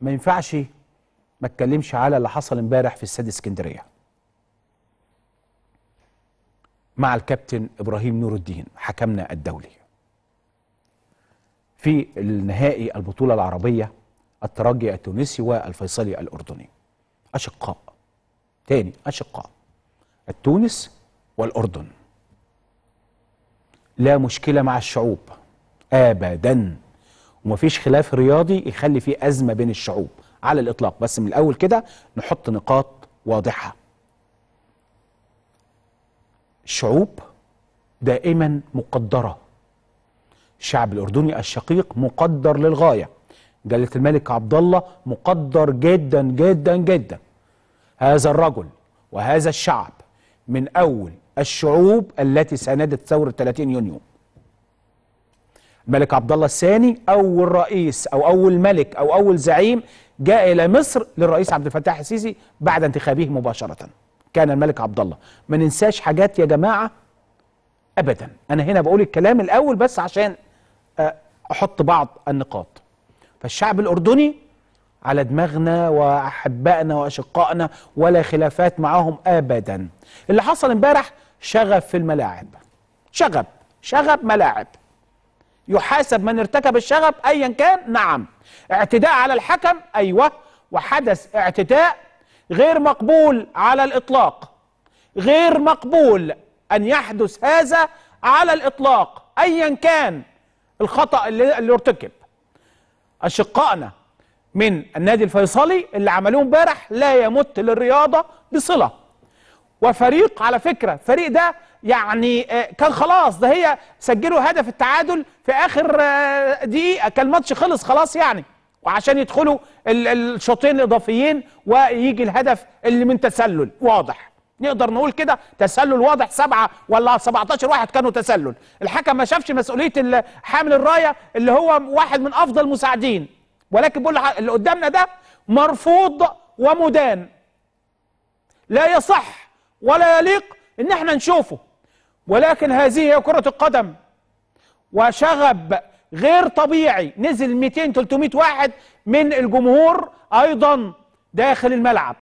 ما ينفعش ما اتكلمش على اللي حصل امبارح في استاد اسكندريه مع الكابتن ابراهيم نور الدين حكمنا الدولي في النهائي البطوله العربيه الترجي التونسي والفيصلي الاردني اشقاء تاني اشقاء التونس والاردن لا مشكله مع الشعوب ابدا ومفيش خلاف رياضي يخلي فيه أزمة بين الشعوب على الإطلاق بس من الأول كده نحط نقاط واضحة الشعوب دائما مقدرة الشعب الأردني الشقيق مقدر للغاية جلالة الملك عبد الله مقدر جدا جدا جدا هذا الرجل وهذا الشعب من أول الشعوب التي ساندت ثورة 30 يونيو الملك عبد الله الثاني اول رئيس او اول ملك او اول زعيم جاء الى مصر للرئيس عبد الفتاح السيسي بعد انتخابه مباشره كان الملك عبد الله ما ننساش حاجات يا جماعه ابدا انا هنا بقول الكلام الاول بس عشان آه، احط بعض النقاط فالشعب الاردني على دماغنا واحبائنا واشقائنا ولا خلافات معاهم ابدا اللي حصل امبارح شغب في الملاعب شغب شغب ملاعب يحاسب من ارتكب الشغب أيا كان نعم اعتداء على الحكم أيوة وحدث اعتداء غير مقبول على الإطلاق غير مقبول أن يحدث هذا على الإطلاق أيا كان الخطأ اللي, اللي ارتكب أشقائنا من النادي الفيصلي اللي عملوه امبارح لا يمت للرياضة بصلة وفريق على فكرة فريق ده يعني آه، كان خلاص ده هي سجلوا هدف التعادل في اخر آه، دقيقه كان الماتش خلص خلاص يعني وعشان يدخلوا الشوطين الاضافيين ويجي الهدف اللي من تسلل واضح نقدر نقول كده تسلل واضح سبعة ولا 17 واحد كانوا تسلل الحكم ما شافش مسؤولية حامل الراية اللي هو واحد من أفضل المساعدين ولكن بقول اللي قدامنا ده مرفوض ومدان لا يصح ولا يليق ان احنا نشوفه ولكن هذه هي كرة القدم وشغب غير طبيعي نزل 200 300 واحد من الجمهور ايضا داخل الملعب